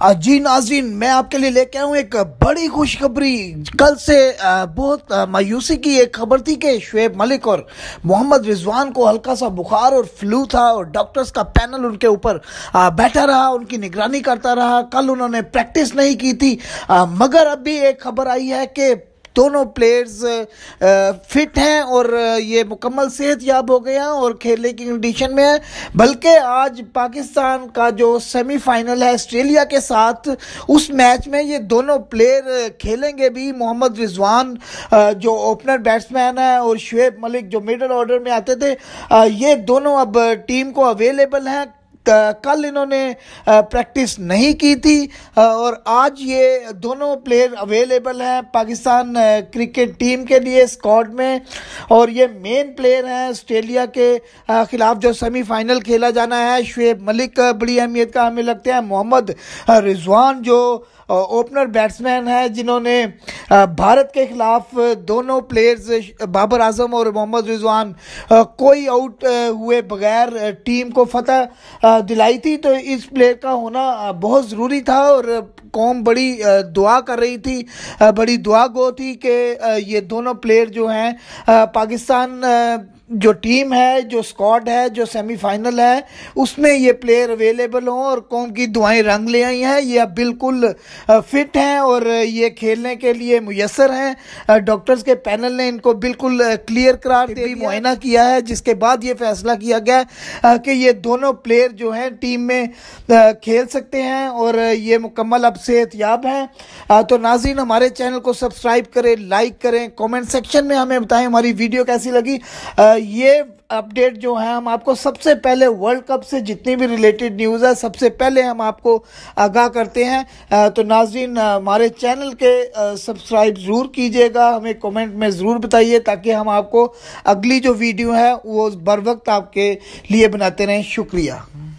जी नाजरीन मैं आपके लिए लेके आया हूँ एक बड़ी खुशखबरी कल से बहुत मायूसी की एक खबर थी कि शुएब मलिक और मोहम्मद रिजवान को हल्का सा बुखार और फ्लू था और डॉक्टर्स का पैनल उनके ऊपर बैठा रहा उनकी निगरानी करता रहा कल उन्होंने प्रैक्टिस नहीं की थी मगर अभी एक खबर आई है कि दोनों प्लेयर्स फिट हैं और ये मुकम्मल सेहत याब हो गए हैं और खेलने की कंडीशन में है बल्कि आज पाकिस्तान का जो सेमीफाइनल है ऑस्ट्रेलिया के साथ उस मैच में ये दोनों प्लेयर खेलेंगे भी मोहम्मद रिजवान जो ओपनर बैट्समैन है और शुएब मलिक जो मिडल ऑर्डर में आते थे ये दोनों अब टीम को अवेलेबल हैं कल इन्होंने प्रैक्टिस नहीं की थी और आज ये दोनों प्लेयर अवेलेबल हैं पाकिस्तान क्रिकेट टीम के लिए स्कॉड में और ये मेन प्लेयर हैं ऑस्ट्रेलिया के ख़िलाफ़ जो सेमीफाइनल खेला जाना है शुएब मलिक बड़ी अहमियत का हमें लगते हैं मोहम्मद रिजवान जो ओपनर बैट्समैन हैं जिन्होंने भारत के ख़िलाफ़ दोनों प्लेयर्स बाबर आजम और मोहम्मद रिजवान कोई आउट हुए बगैर टीम को फतह दिलाई थी तो इस प्लेयर का होना बहुत ज़रूरी था और कौम बड़ी दुआ कर रही थी बड़ी दुआ गो थी कि ये दोनों प्लेयर जो हैं पाकिस्तान जो टीम है जो स्कॉड है जो सेमीफाइनल है उसमें ये प्लेयर अवेलेबल हों और कौन की दुआएं रंग ले आई हैं ये अब बिल्कुल फिट हैं और ये खेलने के लिए मैसर हैं डॉक्टर्स के पैनल ने इनको बिल्कुल क्लियर करार दे मुआयना किया है जिसके बाद ये फैसला किया गया कि ये दोनों प्लेयर जो हैं टीम में खेल सकते हैं और ये मुकम्मल अब सेहतियाब हैं तो नाजीन हमारे चैनल को सब्सक्राइब करें लाइक करें कॉमेंट सेक्शन में हमें बताएं हमारी वीडियो कैसी लगी ये अपडेट जो है हम आपको सबसे पहले वर्ल्ड कप से जितनी भी रिलेटेड न्यूज़ है सबसे पहले हम आपको आगाह करते हैं तो नाजिन हमारे चैनल के सब्सक्राइब ज़रूर कीजिएगा हमें कमेंट में ज़रूर बताइए ताकि हम आपको अगली जो वीडियो है वो बर वक्त आपके लिए बनाते रहें शुक्रिया